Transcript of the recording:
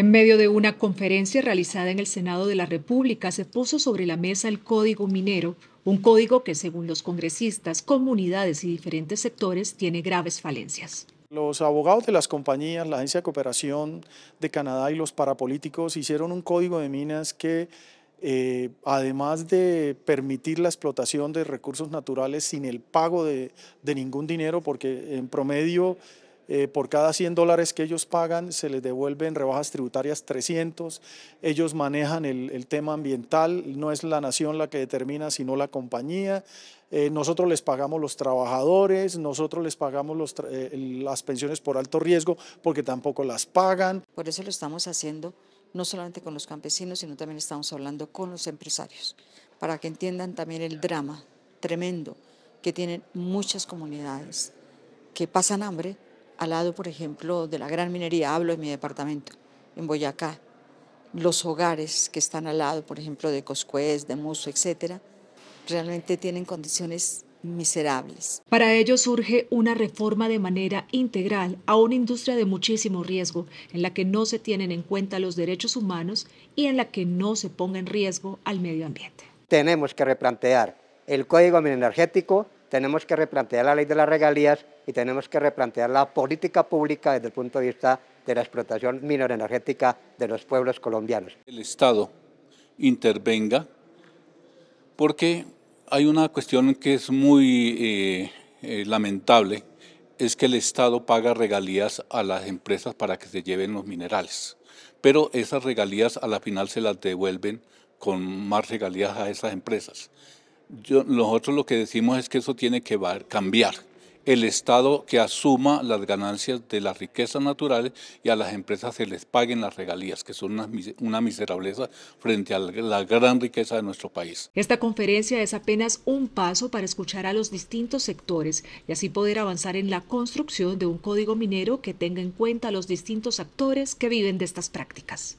En medio de una conferencia realizada en el Senado de la República, se puso sobre la mesa el Código Minero, un código que, según los congresistas, comunidades y diferentes sectores, tiene graves falencias. Los abogados de las compañías, la Agencia de Cooperación de Canadá y los parapolíticos hicieron un código de minas que eh, además de permitir la explotación de recursos naturales sin el pago de ningún dinero, porque en promedio eh, por cada 100 dólares que ellos pagan se les devuelven rebajas tributarias 300, ellos manejan el, tema ambiental, no es la nación la que determina, sino la compañía. Eh, nosotros les pagamos los trabajadores, nosotros les pagamos eh, las pensiones por alto riesgo porque tampoco las pagan. Por eso lo estamos haciendo no solamente con los campesinos, sino también estamos hablando con los empresarios, para que entiendan también el drama tremendo que tienen muchas comunidades que pasan hambre al lado, por ejemplo, de la gran minería, hablo en mi departamento, en Boyacá, los hogares que están al lado, por ejemplo, de Coscuez, de Muso, etcétera, realmente tienen condiciones miserables. Para ello surge una reforma de manera integral a una industria de muchísimo riesgo, en la que no se tienen en cuenta los derechos humanos y en la que no se ponga en riesgo al medio ambiente. Tenemos que replantear el código energético tenemos que replantear la ley de las regalías y tenemos que replantear la política pública desde el punto de vista de la explotación minor energética de los pueblos colombianos. El Estado intervenga porque hay una cuestión que es muy eh, eh, lamentable, es que el Estado paga regalías a las empresas para que se lleven los minerales, pero esas regalías a la final se las devuelven con más regalías a esas empresas nosotros lo que decimos es que eso tiene que cambiar. El Estado que asuma las ganancias de las riquezas naturales y a las empresas se les paguen las regalías, que son una, una miserableza frente a la gran riqueza de nuestro país. Esta conferencia es apenas un paso para escuchar a los distintos sectores y así poder avanzar en la construcción de un código minero que tenga en cuenta a los distintos actores que viven de estas prácticas.